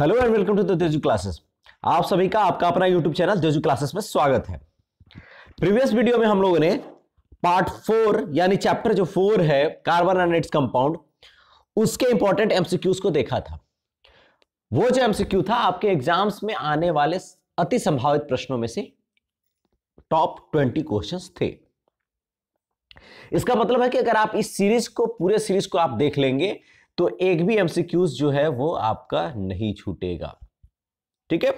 hello and welcome to the Teju classes आप सभी का आपका अपना यूट्यूब चैनल तेजू क्लासेस में स्वागत है प्रीवियस वीडियो में हम लोगों ने पार्ट फोर यानी चैप्टर जो फोर है कार्बन एंड इट्स कंपाउंड उसके इंपॉर्टेंट एमसीक्यूज को देखा था वो जो एमसीक्यू था आपके एग्जाम्स में आने वाले अति संभावित प्रश्नों में से टॉप ट्वेंटी क्वेश्चन थे इसका मतलब है कि अगर आप इस सीरीज को पूरे सीरीज को आप देख लेंगे तो एक भी एमसीक्यूज जो है वो आपका नहीं छूटेगा ठीक है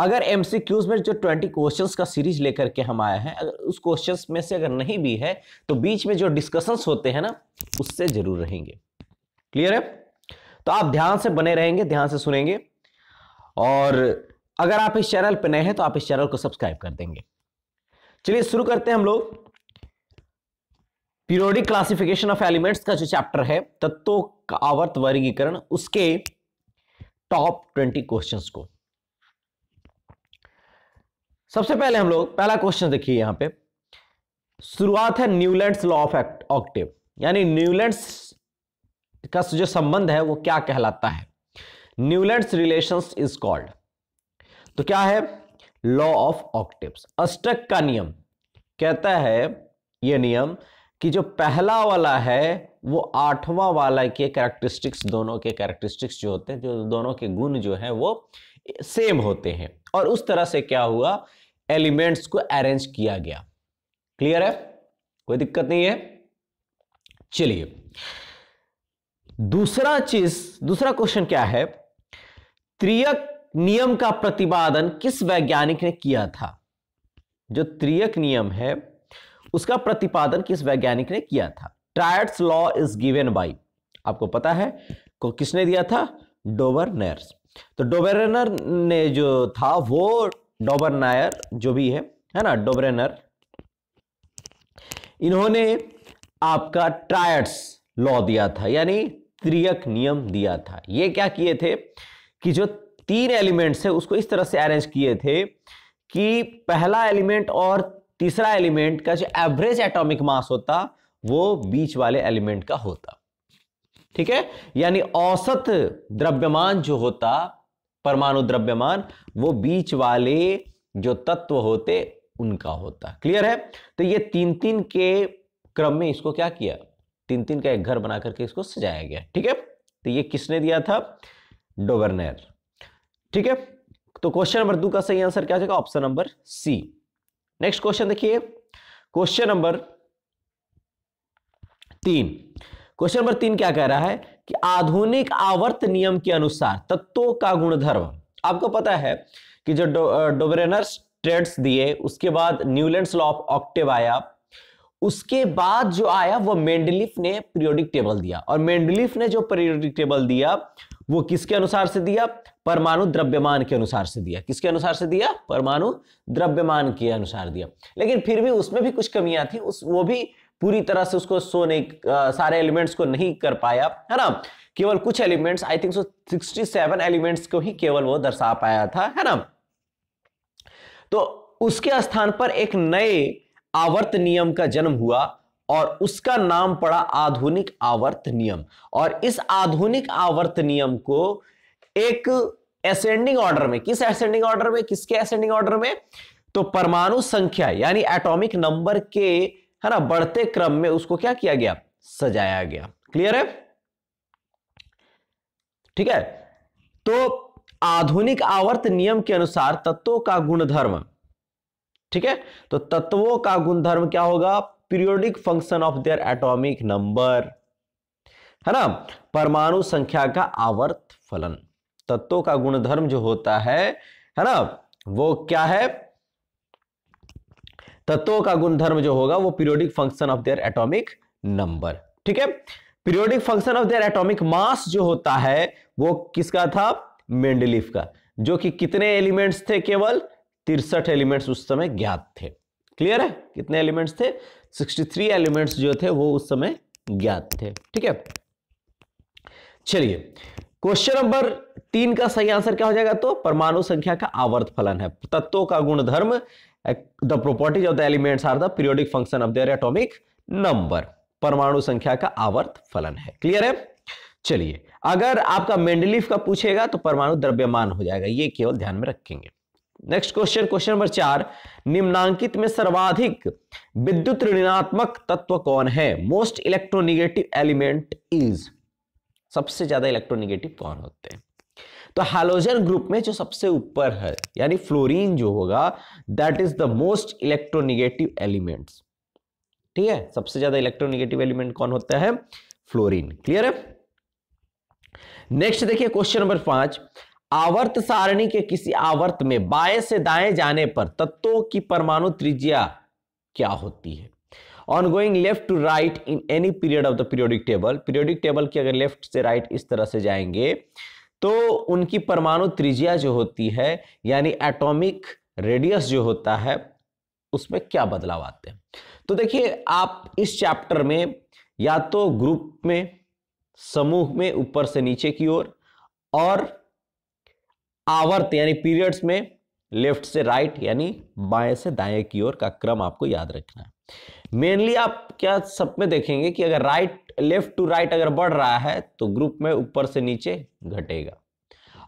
अगर एमसीक्यूज में जो 20 क्वेश्चंस का सीरीज लेकर के हम आए हैं अगर उस क्वेश्चंस में से अगर नहीं भी है तो बीच में जो डिस्कशंस होते हैं ना उससे जरूर रहेंगे क्लियर है तो आप ध्यान से बने रहेंगे ध्यान से सुनेंगे और अगर आप इस चैनल पर नए हैं तो आप इस चैनल को सब्सक्राइब कर देंगे चलिए शुरू करते हैं हम लोग पीरियोडिक क्लासिफिकेशन ऑफ एलिमेंट्स का जो चैप्टर है तत्वों का आवर्त वर्गीकरण उसके टॉप ट्वेंटी क्वेश्चंस को सबसे पहले हम लोग पहला क्वेश्चन देखिए यहां पे शुरुआत है Newlands law of octaves यानी न्यूलैंड्स का जो संबंध है वो क्या कहलाता है न्यूलैंड्स रिलेशंस इज कॉल्ड तो क्या है लॉ ऑफ ऑक्टिव्स अस्टक का नियम कहता है ये नियम कि जो पहला वाला है वो आठवां वाला के कैरेक्टरिस्टिक्स दोनों के कैरेक्टरिस्टिक्स जो होते हैं जो दोनों के गुण जो हैं वो सेम होते हैं और उस तरह से क्या हुआ एलिमेंट्स को अरेंज किया गया क्लियर है कोई दिक्कत नहीं है चलिए दूसरा चीज दूसरा क्वेश्चन क्या है त्रियक नियम का प्रतिपादन किस वैज्ञानिक ने किया था जो त्रियक नियम है उसका प्रतिपादन किस वैज्ञानिक ने किया था triads law is given by आपको पता है को किसने दिया था डोबरनेर तो डोबरनर ने जो था वो डोबरनायर जो भी है है ना डोबरेनर इन्होंने आपका ट्रायड्स लॉ दिया था यानी त्रियक नियम दिया था ये क्या किए थे कि जो तीन एलिमेंट्स है उसको इस तरह से अरेंज किए थे कि पहला एलिमेंट और तीसरा एलिमेंट का जो एवरेज एटॉमिक मास होता है वो बीच वाले एलिमेंट का होता ठीक है यानी औसत द्रव्यमान जो होता परमाणु द्रव्यमान वो बीच वाले जो तत्व होते उनका होता क्लियर है तो ये तीन तीन के क्रम में इसको क्या किया तीन तीन का एक घर बना करके इसको सजाया गया ठीक है तो ये किसने दिया था डोबरनेर ठीक है तो क्वेश्चन नंबर दो का सही आंसर क्या हो जाएगा option number C next question देखिए क्वेश्चन नंबर तीन क्वेश्चन नंबर तीन क्या कह रहा है कि आधुनिक आवर्त नियम के अनुसार तत्वों का गुणधर्म आपको पता है कि जो डोबरेनर्स ट्रेड्स दिए उसके बाद न्यूलैंड लॉ ऑफ ऑक्टिव आया उसके बाद जो आया वो मेंडलिफ ने पीरियोडिक टेबल दिया और मेंडलिफ ने जो पीरियोडिक टेबल दिया वो किसके अनुसार से दिया परमाणु द्रव्यमान के अनुसार से दिया किसके अनुसार से दिया परमाणु द्रव्यमान के अनुसार दिया लेकिन फिर भी उसमें भी कुछ कमियां थी उस वो भी पूरी तरह से उसको सो नहीं आ, सारे एलिमेंट्स को नहीं कर पाया है ना केवल कुछ elements I think so seven elements को ही केवल वो दर्शा पाया था है ना तो उसके स्थान पर एक नए आवर्त नियम का जन्म हुआ और उसका नाम पड़ा आधुनिक आवर्त नियम और इस आधुनिक आवर्त नियम को एक एसेंडिंग ऑर्डर में किस एसेंडिंग ऑर्डर में किसके एसेंडिंग ऑर्डर में तो परमाणु संख्या यानी एटॉमिक नंबर के है ना बढ़ते क्रम में उसको क्या किया गया सजाया गया क्लियर है ठीक है तो आधुनिक आवर्त नियम के अनुसार तत्वों का गुणधर्म ठीक है तो तत्वों का गुणधर्म क्या होगा periodic function of their atomic number है ना परमाणु संख्या का आवर्त फलन तत्वों का गुणधर्म जो होता है है ना वो क्या है तत्वों का गुणधर्म जो होगा वो periodic function of their atomic number ठीक है periodic function of their atomic mass जो होता है वो किसका था मेंडलीफ का जो कि कितने एलिमेंट्स थे केवल तिरसठ एलिमेंट्स उस समय ज्ञात थे क्लियर है कितने एलिमेंट्स थे थ्री एलिमेंट्स जो थे वो उस समय ज्ञात थे ठीक है चलिए क्वेश्चन नंबर तीन का सही आंसर क्या हो जाएगा तो परमाणु संख्या का आवर्त फलन है तत्वों का गुणधर्म the properties of the elements are the periodic function of their atomic number परमाणु संख्या का आवर्त फलन है क्लियर है चलिए अगर आपका मेंडलीफ का पूछेगा तो परमाणु द्रव्यमान हो जाएगा ये केवल ध्यान में रखेंगे नेक्स्ट क्वेश्चन क्वेश्चन नंबर चार निम्नांकित में सर्वाधिक विद्युत ऋणात्मक तत्व कौन है मोस्ट इलेक्ट्रोनिगेटिव एलिमेंट इज सबसे ज्यादा इलेक्ट्रोनिगेटिव कौन होते हैं तो हालोजन ग्रुप में जो सबसे ऊपर है यानी फ्लोरीन जो होगा that is the most electronegative elements ठीक है सबसे ज्यादा इलेक्ट्रोनिगेटिव एलिमेंट कौन होता है फ्लोरीन क्लियर है नेक्स्ट देखिए क्वेश्चन नंबर पांच आवर्त सारणी के किसी आवर्त में बाएं से दाएं जाने पर तत्वों की परमाणु त्रिज्या क्या होती है on going left to right in any period of the periodic table periodic table की अगर लेफ्ट से राइट right इस तरह से जाएंगे तो उनकी परमाणु त्रिज्या जो होती है यानी एटॉमिक रेडियस जो होता है उसमें क्या बदलाव आते हैं तो देखिए आप इस चैप्टर में या तो ग्रुप में समूह में ऊपर से नीचे की ओर और, आवर्त यानी पीरियड्स में लेफ्ट से राइट यानी बाएं से दाएं की ओर का क्रम आपको याद रखना है मेनली आप क्या सब में देखेंगे कि अगर राइट लेफ्ट टू राइट अगर बढ़ रहा है तो ग्रुप में ऊपर से नीचे घटेगा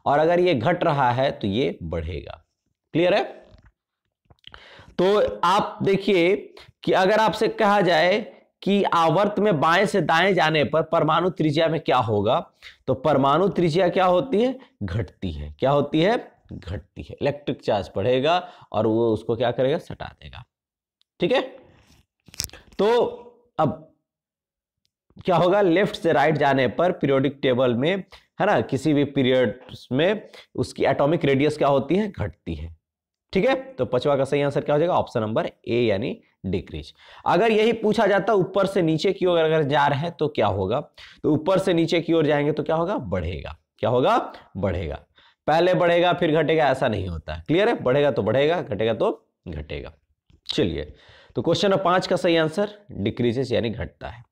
और अगर ये घट रहा है तो ये बढ़ेगा क्लियर है तो आप देखिए कि अगर आपसे कहा जाए कि आवर्त में बाएं से दाएं जाने पर परमाणु त्रिज्या में क्या होगा तो परमाणु त्रिज्या क्या होती है घटती है क्या होती है घटती है इलेक्ट्रिक चार्ज बढ़ेगा और वो उसको क्या करेगा सटा देगा ठीक है तो अब क्या होगा लेफ्ट से राइट जाने पर पीरियोडिक टेबल में है ना किसी भी पीरियड में उसकी एटॉमिक रेडियस क्या होती है घटती है ठीक है तो पचवा का सही आंसर क्या हो जाएगा ऑप्शन नंबर ए यानी डिक्रीज अगर यही पूछा जाता ऊपर से नीचे की ओर अगर जा रहे हैं तो क्या होगा तो ऊपर से नीचे की ओर जाएंगे तो क्या होगा बढ़ेगा क्या होगा बढ़ेगा पहले बढ़ेगा फिर घटेगा ऐसा नहीं होता क्लियर है बढ़ेगा तो बढ़ेगा घटेगा तो घटेगा चलिए तो क्वेश्चन नंबर पांच का सही आंसर डिक्रीजेस यानी घटता है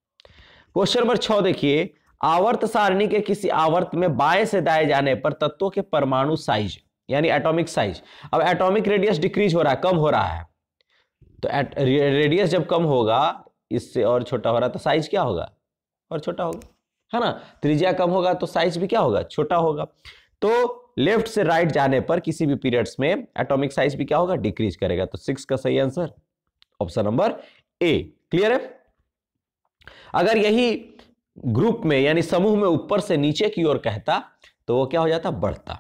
क्वेश्चन नंबर छ देखिए आवर्त सारणी के किसी आवर्त में बाएं से दाएं जाने पर तत्वों के परमाणु साइज यानी एटॉमिक साइज अब एटॉमिक रेडियस डिक्रीज हो रहा है कम हो रहा है तो रेडियस जब कम होगा इससे और छोटा हो रहा तो साइज क्या होगा और छोटा होगा है ना त्रिज्या कम होगा तो साइज भी क्या होगा छोटा होगा तो लेफ्ट से राइट जाने पर किसी भी पीरियड्स में एटॉमिक साइज भी क्या होगा डिक्रीज करेगा तो सिक्स का सही answer option number A clear है अगर यही ग्रुप में यानी समूह में ऊपर से नीचे की ओर कहता तो वो क्या हो जाता बढ़ता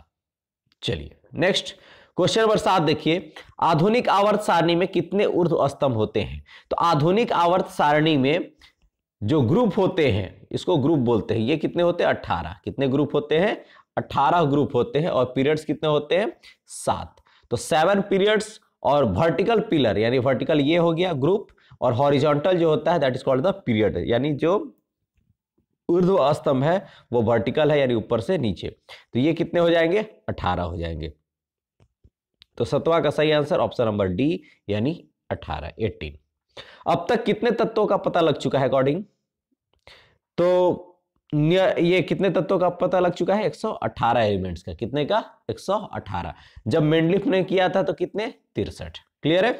चलिए नेक्स्ट क्वेश्चन नंबर सात देखिए आधुनिक आवर्त सारणी में कितने ऊर्ध्व स्तंभ होते हैं तो आधुनिक आवर्त सारणी में जो ग्रुप होते हैं इसको ग्रुप बोलते हैं ये कितने होते हैं अट्ठारह कितने ग्रुप होते हैं अट्ठारह ग्रुप होते हैं और पीरियड्स कितने होते हैं सात तो सेवन पीरियड्स और वर्टिकल पिलर यानी वर्टिकल ये हो गया ग्रुप और हॉरिजॉन्टल जो होता है that is called the period यानी जो ऊर्ध्व स्तंभ है वो वर्टिकल है यानी ऊपर से नीचे तो ये कितने हो जाएंगे अठारह हो जाएंगे तो सतवा का सही आंसर ऑप्शन नंबर डी यानी अठारह एटीन अब तक कितने तत्वों का पता लग चुका है अकॉर्डिंग तो ये कितने तत्वों का पता लग चुका है 118 एलिमेंट्स का कितने का 118 जब मेंडलिफ ने किया था तो कितने तिरसठ क्लियर है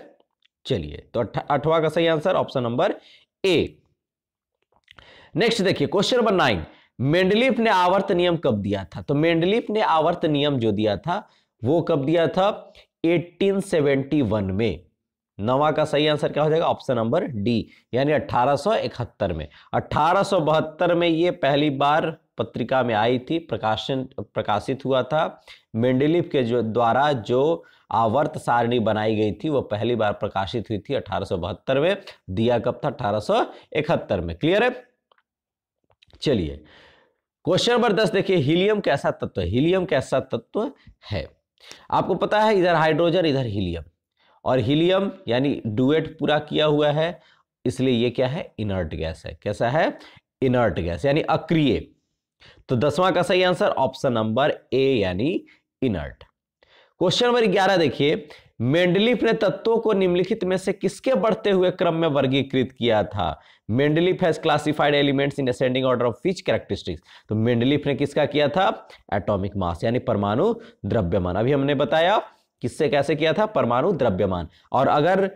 चलिए तो अठवा का सही answer option number A next देखिए क्वेश्चन नंबर नाइन मेंडलिफ ने आवर्त नियम कब दिया था तो मेंडलिफ ने आवर्त नियम जो दिया था वो कब दिया था 1871 में नवा का सही आंसर क्या हो जाएगा ऑप्शन नंबर डी यानी 1871 में अठारह में ये पहली बार पत्रिका में आई थी प्रकाशन प्रकाशित हुआ था मेंडलिफ के जो द्वारा जो आवर्त सारणी बनाई गई थी वो पहली बार प्रकाशित हुई थी अठारह में दिया कब था अठारह में क्लियर है चलिए क्वेश्चन नंबर दस देखिए हीलियम कैसा तत्व है हीलियम कैसा तत्व है आपको पता है इधर हाइड्रोजन इधर हीलियम और हीलियम यानी डुएट पूरा किया हुआ है इसलिए ये क्या है इनर्ट गैस है कैसा है इनर्ट गैस यानी अक्रिय तो दसवां का सही आंसर ऑप्शन नंबर ए यानी इनर्ट क्वेश्चन नंबर ग्यारह देखिए मेंडलिफ ने तत्वों को निम्नलिखित में से किसके बढ़ते हुए क्रम में वर्गीकृत किया था Mendeleev has classified elements in ascending order of which characteristics तो मेंडलिफ ने किसका किया था एटॉमिक मास यानी परमाणु द्रव्यमान अभी हमने बताया किससे कैसे किया था परमाणु द्रव्यमान और अगर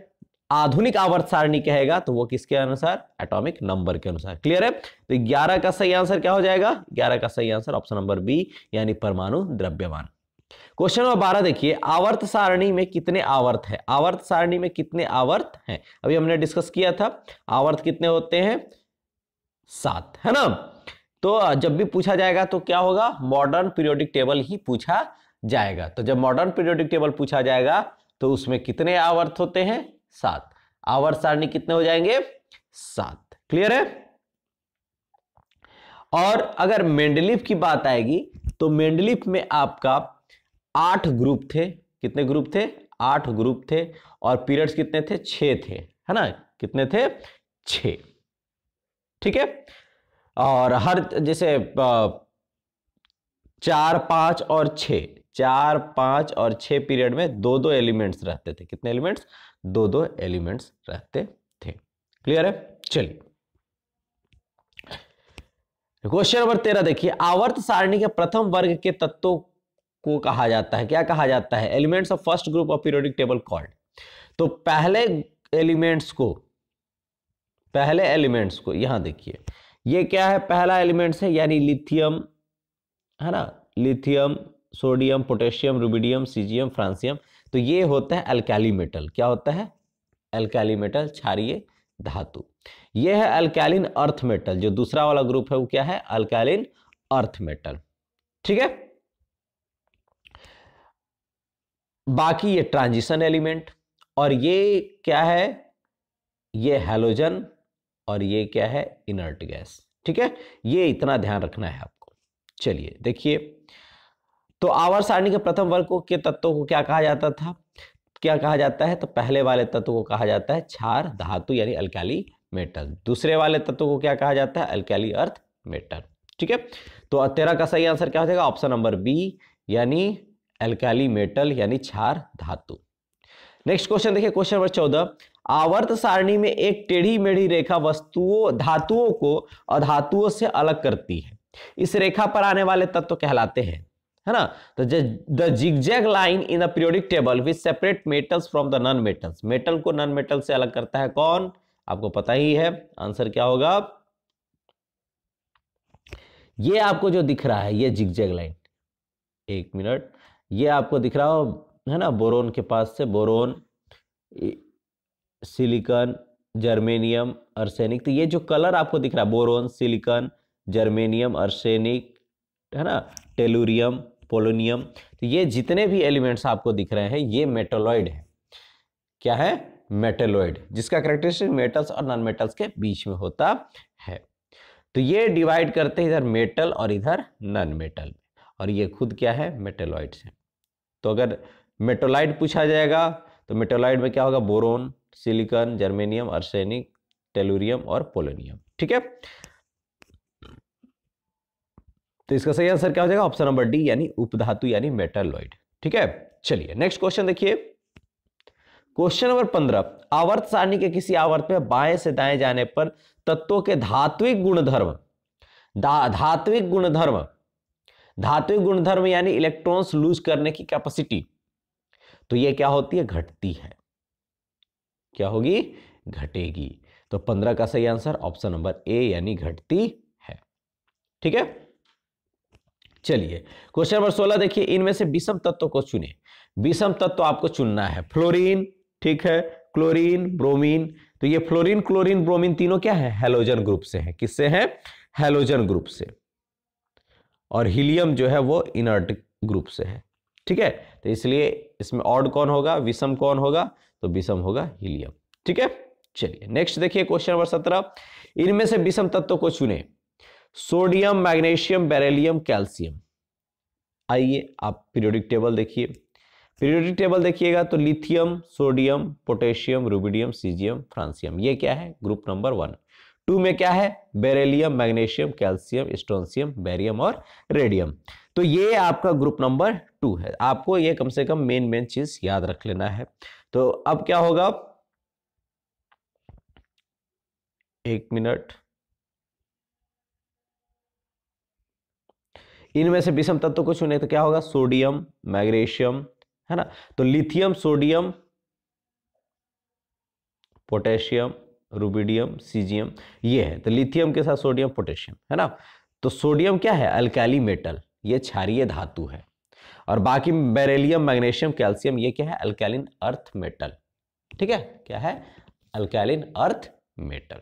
आधुनिक आवर्त सारणी कहेगा तो वो किसके अनुसार एटॉमिक नंबर के अनुसार क्लियर है तो 11 का सही आंसर क्या हो जाएगा 11 का सही आंसर ऑप्शन नंबर बी यानी परमाणु द्रव्यमान क्वेश्चन नंबर बारह देखिए आवर्त सारणी में कितने आवर्त है आवर्त सारणी में कितने आवर्त हैं अभी हमने डिस्कस किया था आवर्त कितने होते हैं सात है ना तो जब भी पूछा जाएगा तो क्या होगा मॉडर्न पीरियोडिक टेबल ही पूछा जाएगा तो जब मॉडर्न पीरियोडिक टेबल पूछा जाएगा तो उसमें कितने आवर्त होते हैं सात आवर्त सारणी कितने हो जाएंगे सात क्लियर है और अगर मेंडलिप की बात आएगी तो मेंडलिप में आपका आठ ग्रुप थे कितने ग्रुप थे आठ ग्रुप थे और पीरियड्स कितने थे छः थे है ना कितने थे छ ठीक है और हर जैसे चार पांच और छ चार पांच और छह पीरियड में दो दो एलिमेंट्स रहते थे कितने एलिमेंट्स दो दो एलिमेंट्स रहते थे क्लियर है चलिए क्वेश्चन नंबर तेरह देखिए आवर्त सारणी के प्रथम वर्ग के तत्वों को कहा जाता है क्या कहा जाता है elements of first group of periodic table called तो पहले एलिमेंट्स को पहले एलिमेंट्स को यहां देखिए ये क्या है पहला एलिमेंट्स है यानी लिथियम है ना lithium sodium potassium rubidium caesium francium तो ये होता है अल्कैली मेटल क्या होता है अल्कैली मेटल क्षारिय धातु ये है अल्कैलिन अर्थ मेटल जो दूसरा वाला ग्रुप है वो क्या है अल्कैलिन अर्थ मेटल ठीक है बाकी ये ट्रांजिशन एलिमेंट और ये क्या है ये हेलोजन और ये क्या है इनर्ट गैस ठीक है ये इतना ध्यान रखना है आपको चलिए देखिए तो आवर सारणी के प्रथम वर्ग को के तत्वों को क्या कहा जाता था क्या कहा जाता है तो पहले वाले तत्व को कहा जाता है क्षार धातु यानी अल्काली मेटल दूसरे वाले तत्व को क्या कहा जाता है अल्काली अर्थ मेटल ठीक है तो तेरह का सही आंसर क्या हो जाएगा ऑप्शन नंबर बी यानी अलकाली मेटल यानी क्षार धातु नेक्स्ट क्वेश्चन देखिए क्वेश्चन नंबर चौदह आवर्त सारणी में एक टेढ़ी मेढ़ी रेखा वस्तुओं धातुओं को अधातुओं से अलग करती है इस रेखा पर आने वाले तत्व कहलाते हैं है ना तो the zigzag line in the periodic table which separate metals from the non metals metal को नॉन मेटल से अलग करता है कौन आपको पता ही है आंसर क्या होगा ये आपको जो दिख रहा है ये जिगजैग लाइन एक मिनट ये आपको दिख रहा हो है ना बोरोन के पास से बोरोन सिलिकन जर्मेनियम अर्सेनिक तो ये जो कलर आपको दिख रहा है बोरोन सिलिकन जर्मेनियम अर्सेनिक है ना टेलूरियम पोलोनियम तो ये जितने भी एलिमेंट्स आपको दिख रहे हैं ये मेटोलॉइड है क्या है मेटेलॉइड जिसका करेक्टरिस्टिक मेटल्स और नॉन मेटल्स के बीच में होता है तो ये डिवाइड करते हैं इधर मेटल और इधर नॉन मेटल और ये खुद क्या है मेटेलॉइड हैं तो अगर मेटोलाइड पूछा जाएगा तो मेटोलाइड में क्या होगा boron silicon germanium arsenic tellurium और पोलोनियम ठीक है तो इसका सही आंसर क्या हो जाएगा ऑप्शन नंबर डी यानी उपधातु यानी मेटालॉइड ठीक है चलिए नेक्स्ट क्वेश्चन देखिए क्वेश्चन नंबर पंद्रह आवर्त सारणी के किसी आवर्त में बाएं से दाएं जाने पर तत्वों के धात्विक गुणधर्म धात्विक गुणधर्म धात्विक गुणधर्म यानी इलेक्ट्रॉन्स लूज करने की कैपेसिटी तो यह क्या होती है घटती है क्या होगी घटेगी तो पंद्रह का सही आंसर ऑप्शन नंबर ए यानी घटती है ठीक है चलिए क्वेश्चन नंबर सोलह देखिए इनमें से विषम तत्व को चुने विषम तत्व आपको चुनना है फ्लोरीन ठीक है क्लोरीन ब्रोमीन तो ये फ्लोरीन क्लोरीन ब्रोमीन तीनों क्या है हेलोजन ग्रुप से है किससे है हेलोजन ग्रुप से और हीलियम जो है वो इनर्ट ग्रुप से है ठीक है तो इसलिए इसमें ऑड कौन होगा विषम कौन होगा तो विषम होगा हीलियम ठीक है चलिए नेक्स्ट देखिए क्वेश्चन नंबर सत्रह इनमें से विषम तत्व को चुने सोडियम मैग्नीशियम बेरेलियम कैल्शियम आइए आप पीरियोडिक टेबल देखिए पीरियोडिक टेबल देखिएगा तो lithium sodium potassium rubidium caesium francium ये क्या है ग्रुप नंबर वन टू में क्या है beryllium magnesium calcium strontium barium और रेडियम तो ये आपका ग्रुप नंबर टू है आपको ये कम से कम मेन मेन चीज याद रख लेना है तो अब क्या होगा एक मिनट इनमें से विषम तत्व को चुने तो क्या होगा सोडियम मैग्नेशियम है ना तो lithium sodium potassium rubidium caesium ये है तो लिथियम के साथ सोडियम पोटेशियम है ना तो सोडियम क्या है अल्कैली मेटल ये क्षारीय धातु है और बाकी बेरेलियम मैग्नेशियम कैल्शियम ये क्या है अल्कैलिन अर्थ मेटल ठीक है क्या है अल्कैलिन अर्थ मेटल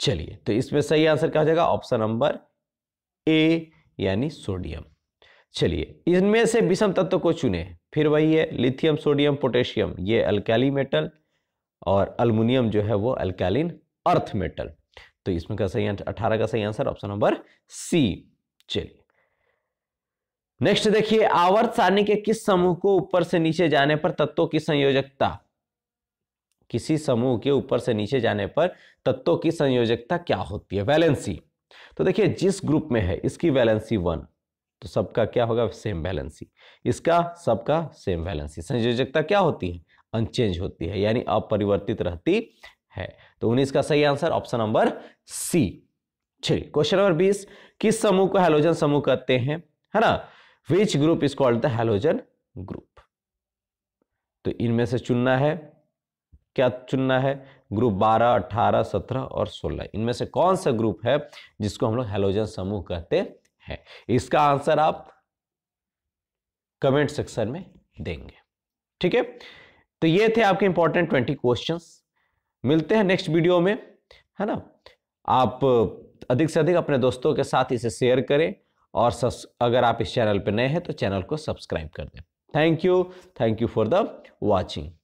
चलिए तो इसमें सही आंसर क्या हो जाएगा ऑप्शन नंबर ए यानी सोडियम चलिए इनमें से विषम तत्व को चुने फिर वही है लिथियम सोडियम पोटेशियम ये अल्कैली मेटल और अल्मोनियम जो है वो अल्कैलिन अर्थ मेटल तो इसमें का सही आंसर अठारह का सही आंसर ऑप्शन नंबर सी चलिए नेक्स्ट देखिए आवर्त सारणी के किस समूह को ऊपर से नीचे जाने पर तत्वों की संयोजकता किसी समूह के ऊपर से नीचे जाने पर तत्वों की संयोजकता क्या होती है वैलेंसी तो देखिए जिस ग्रुप में है इसकी वैलेंसी वन तो सबका क्या होगा सेम वैलेंसी इसका सबका सेम वैलेंसी संयोजकता क्या होती है अनचेंज होती है यानी अपरिवर्तित रहती है तो उन्नीस का सही आंसर ऑप्शन नंबर सी चलिए क्वेश्चन नंबर बीस किस समूह को हेलोजन समूह कहते हैं है ना which group is called the halogen group तो इनमें से चुनना है क्या चुनना है ग्रुप 12, 18, 17 और 16 इनमें से कौन सा ग्रुप है जिसको हम लोग हेलोजन समूह कहते हैं इसका आंसर आप कमेंट सेक्शन में देंगे ठीक है तो ये थे आपके इंपॉर्टेंट ट्वेंटी क्वेश्चंस मिलते हैं नेक्स्ट वीडियो में है ना आप अधिक से अधिक अपने दोस्तों के साथ इसे शेयर करें और अगर आप इस चैनल पर नए हैं तो चैनल को सब्सक्राइब कर दें thank you thank you for the watching